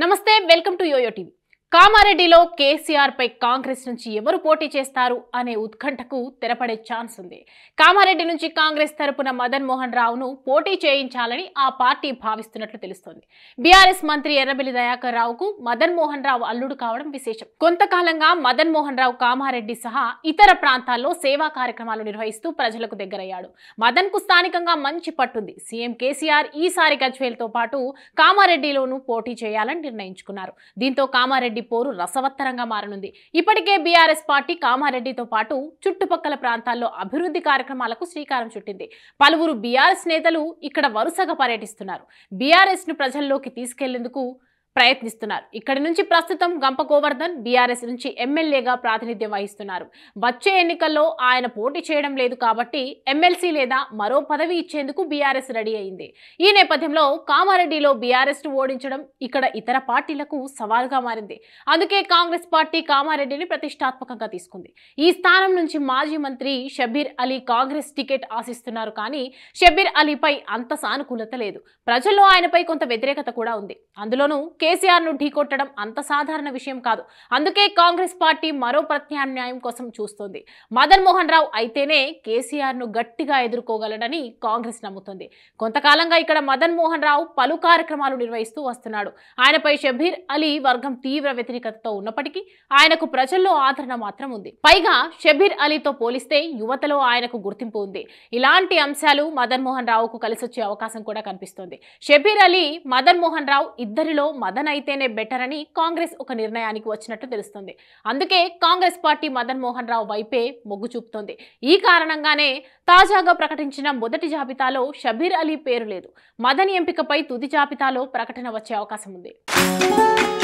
नमस्ते welcome to Yo Yo TV కామారెడ్డిలో కేసీఆర్ పై కాంగ్రెస్ నుంచి ఎవరు పోటీ చేస్తారు అనే ఉత్కంఠకు తెరపడే ఛాన్స్ ఉంది కామారెడ్డి నుంచి కాంగ్రెస్ తరపున మదన్ మోహన్ రావును పోటీ చేయించాలని ఆ పార్టీ భావిస్తున్నట్లు తెలుస్తోంది బీఆర్ఎస్ మంత్రి ఎర్రబెల్లి దయాకర్ రావుకు మదన్ మోహన్ రావు అల్లుడు కావడం విశేషం కొంతకాలంగా మదన్ మోహన్ రావు కామారెడ్డి సహా ఇతర ప్రాంతాల్లో సేవా కార్యక్రమాలు నిర్వహిస్తూ ప్రజలకు దగ్గరయ్యాడు మదన్ కు స్థానికంగా మంచి పట్టుంది సీఎం కేసీఆర్ ఈసారి గజ్వేల్ తో పాటు కామారెడ్డిలోనూ పోటీ చేయాలని నిర్ణయించుకున్నారు దీంతో కామారెడ్డి కామారెడ్డి పోరు రసవత్తరంగా మారనుంది ఇప్పటికే బీఆర్ఎస్ పార్టీ కామారెడ్డితో పాటు చుట్టుపక్కల ప్రాంతాల్లో అభివృద్ధి కార్యక్రమాలకు శ్రీకారం చుట్టింది పలువురు బీఆర్ఎస్ నేతలు ఇక్కడ వరుసగా పర్యటిస్తున్నారు బీఆర్ఎస్ను ప్రజల్లోకి తీసుకెళ్లేందుకు ప్రయత్నిస్తున్నారు ఇక్కడి నుంచి ప్రస్తుతం గంప గోవర్ధన్ బీఆర్ఎస్ నుంచి ఎమ్మెల్యేగా ప్రాతినిధ్యం వహిస్తున్నారు వచ్చే ఎన్నికల్లో ఆయన పోటీ చేయడం లేదు కాబట్టి ఎమ్మెల్సీ లేదా మరో పదవి ఇచ్చేందుకు బీఆర్ఎస్ రెడీ అయింది ఈ నేపథ్యంలో కామారెడ్డిలో బీఆర్ఎస్ను ఓడించడం ఇక్కడ ఇతర పార్టీలకు సవాల్గా మారింది అందుకే కాంగ్రెస్ పార్టీ కామారెడ్డిని ప్రతిష్టాత్మకంగా తీసుకుంది ఈ స్థానం నుంచి మాజీ మంత్రి షబీర్ అలీ కాంగ్రెస్ టికెట్ ఆశిస్తున్నారు కానీ షబీర్ అలీపై అంత సానుకూలత లేదు ప్రజల్లో ఆయనపై కొంత వ్యతిరేకత కూడా ఉంది అందులోనూ కేసీఆర్ ను ఢీకొట్టడం అంత సాధారణ విషయం కాదు అందుకే కాంగ్రెస్ పార్టీ మరో ప్రత్యామ్నాయం కోసం చూస్తోంది మదన్ మోహన్ రావు అయితేనే కేసీఆర్ ను గట్టిగా ఎదుర్కోగలడని కాంగ్రెస్ నమ్ముతోంది కొంతకాలంగా ఇక్కడ మదన్ మోహన్ రావు పలు కార్యక్రమాలు నిర్వహిస్తూ వస్తున్నాడు ఆయనపై షబీర్ అలీ వర్గం తీవ్ర వ్యతిరేకతతో ఉన్నప్పటికీ ఆయనకు ప్రజల్లో ఆదరణ మాత్రం ఉంది పైగా షబీర్ అలీతో పోలిస్తే యువతలో ఆయనకు గుర్తింపు ఉంది ఇలాంటి అంశాలు మదన్ మోహన్ రావుకు కలిసొచ్చే అవకాశం కూడా కనిపిస్తోంది షబీర్ అలీ మదన్ మోహన్ రావు ఇద్దరిలో మదన్ అయితేనే బెటర్ అని కాంగ్రెస్ ఒక నిర్ణయానికి వచ్చినట్టు తెలుస్తుంది అందుకే కాంగ్రెస్ పార్టీ మదన్ మోహన్ రావు వైపే మొగ్గు చూపుతోంది ఈ కారణంగానే తాజాగా ప్రకటించిన మొదటి జాబితాలో షబీర్ అలీ పేరు లేదు మదన్ ఎంపికపై తుది జాబితాలో ప్రకటన వచ్చే అవకాశం ఉంది